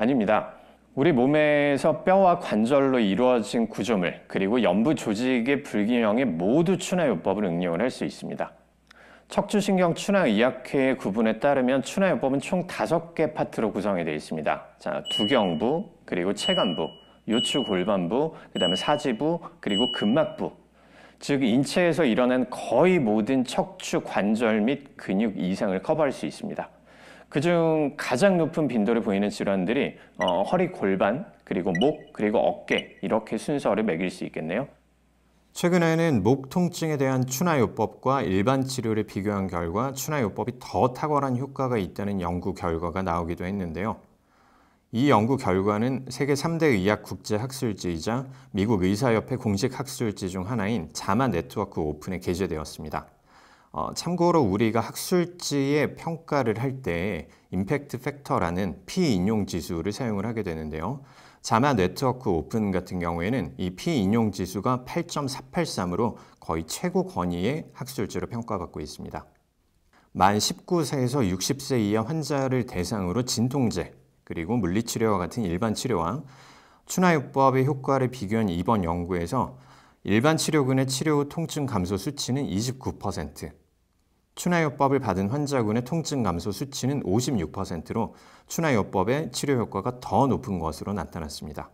아닙니다. 우리 몸에서 뼈와 관절로 이루어진 구조물 그리고 연부 조직의 불균형에 모두 추나요법을 응용을 할 수 있습니다. 척추신경 추나의학회의 구분에 따르면 추나요법은 총 다섯 개 파트로 구성이 되어 있습니다. 자, 두경부, 그리고 체간부, 요추골반부, 그 다음에 사지부, 그리고 근막부. 즉, 인체에서 일어난 거의 모든 척추 관절 및 근육 이상을 커버할 수 있습니다. 그중 가장 높은 빈도를 보이는 질환들이 어, 허리 골반, 그리고 목, 그리고 어깨 이렇게 순서를 매길 수 있겠네요. 최근에는 목 통증에 대한 추나요법과 일반 치료를 비교한 결과 추나요법이 더 탁월한 효과가 있다는 연구 결과가 나오기도 했는데요. 이 연구 결과는 세계 3대 의학 국제 학술지이자 미국 의사협회 공식 학술지 중 하나인 자마 네트워크 오픈에 게재되었습니다. 어, 참고로 우리가 학술지의 평가를 할 때 임팩트 팩터라는 피인용 지수를 사용을 하게 되는데요. 자마 네트워크 오픈 같은 경우에는 이 피인용 지수가 8.483으로 거의 최고 권위의 학술지로 평가받고 있습니다. 만 19세에서 60세 이하 환자를 대상으로 진통제 그리고 물리치료와 같은 일반 치료와 추나요법의 효과를 비교한 이번 연구에서 일반 치료군의 치료 후 통증 감소 수치는 29%, 추나요법을 받은 환자군의 통증 감소 수치는 56%로 추나요법의 치료 효과가 더 높은 것으로 나타났습니다.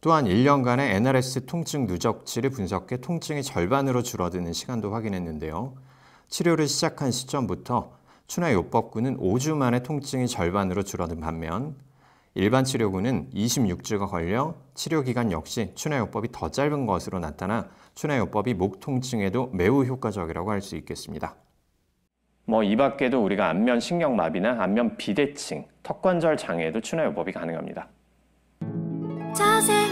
또한 1년간의 NRS 통증 누적치를 분석해 통증이 절반으로 줄어드는 시간도 확인했는데요. 치료를 시작한 시점부터 추나요법군은 5주 만에 통증이 절반으로 줄어든 반면 일반 치료군은 26주가 걸려 치료기간 역시 추나요법이 더 짧은 것으로 나타나 추나요법이 목 통증에도 매우 효과적이라고 할 수 있겠습니다. 뭐이 밖에도 우리가 안면 신경마비나 안면 비대칭, 턱관절 장애에도 추나 요법이 가능합니다. 자세.